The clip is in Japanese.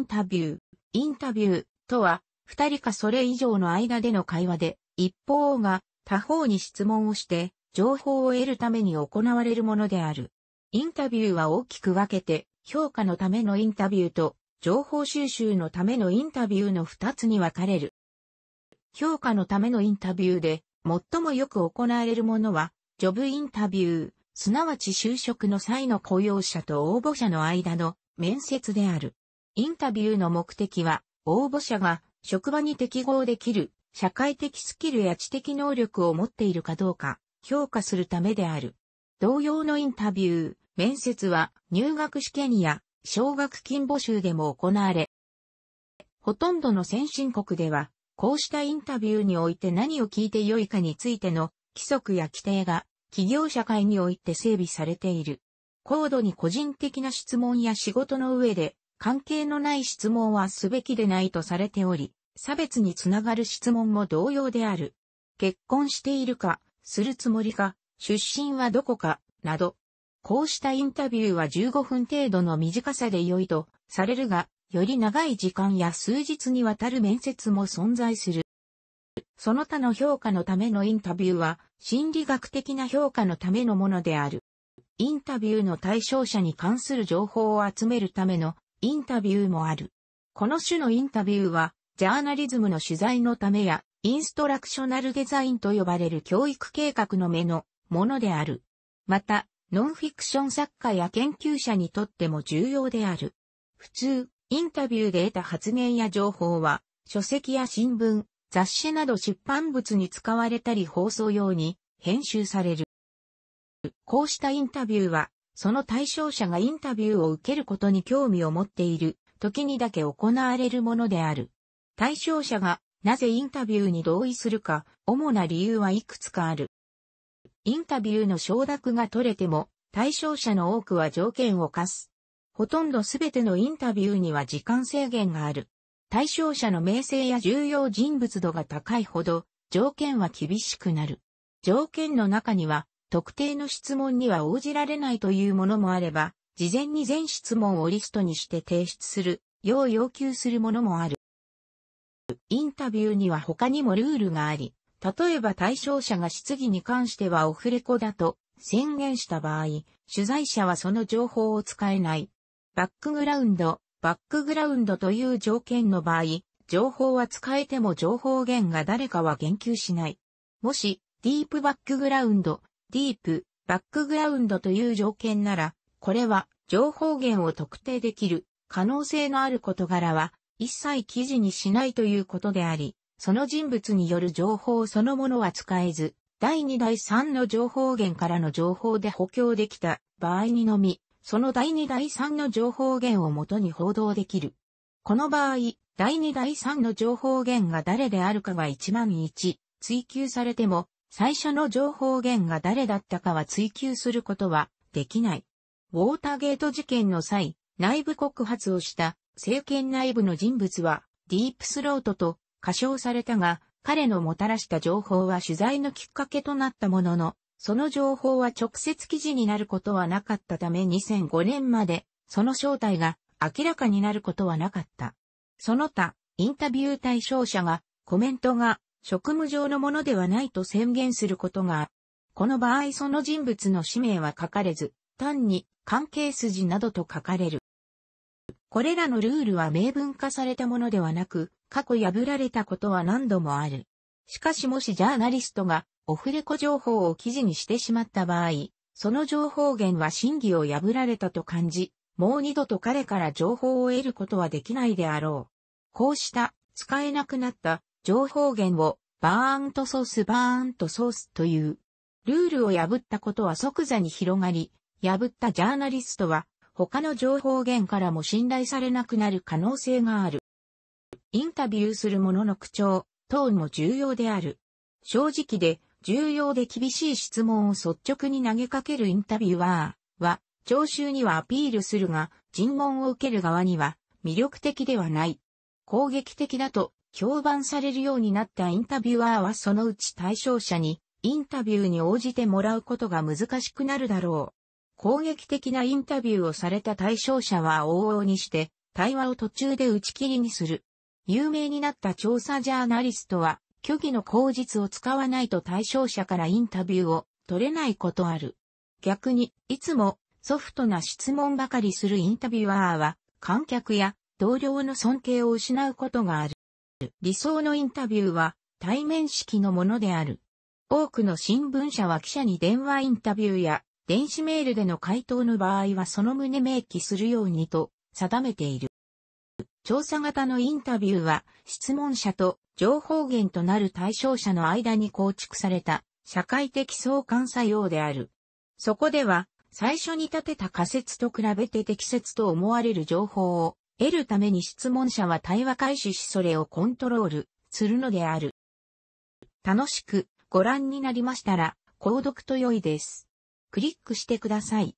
ンタビュー。インタビューとは、二人かそれ以上の間での会話で、一方が他方に質問をして、情報を得るために行われるものである。インタビューは大きく分けて、評価のためのインタビューと、情報収集のためのインタビューの二つに分かれる。評価のためのインタビューで、最もよく行われるものは、ジョブインタビュー、すなわち就職の際の雇用者と応募者の間の面接である。インタビューの目的は、応募者が職場に適合できる、社会的スキルや知的能力を持っているかどうか、評価するためである。同様のインタビュー、面接は入学試験や奨学金募集でも行われ、ほとんどの先進国では、こうしたインタビューにおいて何を聞いてよいかについての規則や規定が企業社会において整備されている。高度に個人的な質問や仕事の上で関係のない質問はすべきでないとされており、差別につながる質問も同様である。結婚しているか、するつもりか、出身はどこか、など。こうしたインタビューは15分程度の短さで良いとされるが、より長い時間や数日にわたる面接も存在する。その他の評価のためのインタビューは、心理学的な評価のためのものである。インタビューの対象者に関する情報を集めるためのインタビューもある。この種のインタビューは、ジャーナリズムの取材のためや、インストラクショナルデザインと呼ばれる教育計画の目のものである。また、ノンフィクション作家や研究者にとっても重要である。普通、インタビューで得た発言や情報は、書籍や新聞、雑誌など出版物に使われたり放送用に編集される。こうしたインタビューはその対象者がインタビューを受けることに興味を持っている時にだけ行われるものである。対象者がなぜインタビューに同意するか、主な理由はいくつかある。インタビューの承諾が取れても、対象者の多くは条件を課す。ほとんどすべてのインタビューには時間制限がある。対象者の名声や重要人物度が高いほど、条件は厳しくなる。条件の中には、特定の質問には応じられないというものもあれば、事前に全質問をリストにして提出する、よう要求するものもある。インタビューには他にもルールがあり、例えば対象者が質疑に関してはオフレコだと宣言した場合、取材者はその情報を使えない。バックグラウンド、バックグラウンドという条件の場合、情報は使えても情報源が誰かは言及しない。もし、ディープバックグラウンド、ディープ、バックグラウンドという条件なら、これは情報源を特定できる可能性のある事柄は一切記事にしないということであり、その人物による情報そのものは使えず、第2第3の情報源からの情報で補強できた場合にのみ、その第2第3の情報源をもとに報道できる。この場合、第2第3の情報源が誰であるかは1万1追求されても、最初の情報源が誰だったかは追求することはできない。ウォーターゲート事件の際、内部告発をした政権内部の人物はディープスロートと過小されたが、彼のもたらした情報は取材のきっかけとなったものの、その情報は直接記事になることはなかったため2005年まで、その正体が明らかになることはなかった。その他、インタビュー対象者がコメントが職務上のものではないと宣言することが、この場合その人物の氏名は書かれず、単に関係筋などと書かれる。これらのルールは明文化されたものではなく、過去破られたことは何度もある。しかしもしジャーナリストがオフレコ情報を記事にしてしまった場合、その情報源は真偽を破られたと感じ、もう二度と彼から情報を得ることはできないであろう。こうした使えなくなった情報源をバーントソースバーントソースという。ルールを破ったことは即座に広がり、破ったジャーナリストは他の情報源からも信頼されなくなる可能性がある。インタビューする者の口調、トーンも重要である。正直で重要で厳しい質問を率直に投げかけるインタビュアーは、聴衆にはアピールするが、尋問を受ける側には魅力的ではない。攻撃的だと評判されるようになったインタビュアーはそのうち対象者にインタビューに応じてもらうことが難しくなるだろう。攻撃的なインタビューをされた対象者は往々にして対話を途中で打ち切りにする。有名になった調査ジャーナリストは虚偽の口実を使わないと対象者からインタビューを取れないことある。逆に、いつもソフトな質問ばかりするインタビュアーは観客や同僚の尊敬を失うことがある。理想のインタビューは対面式のものである。多くの新聞社は記者に電話インタビューや電子メールでの回答の場合はその旨明記するようにと定めている。調査型のインタビューは質問者と情報源となる対象者の間に構築された社会的相関作用である。そこでは最初に立てた仮説と比べて適切と思われる情報を得るために質問者は対話開始しそれをコントロールするのである。楽しくご覧になりましたら、購読と良いです。クリックしてください。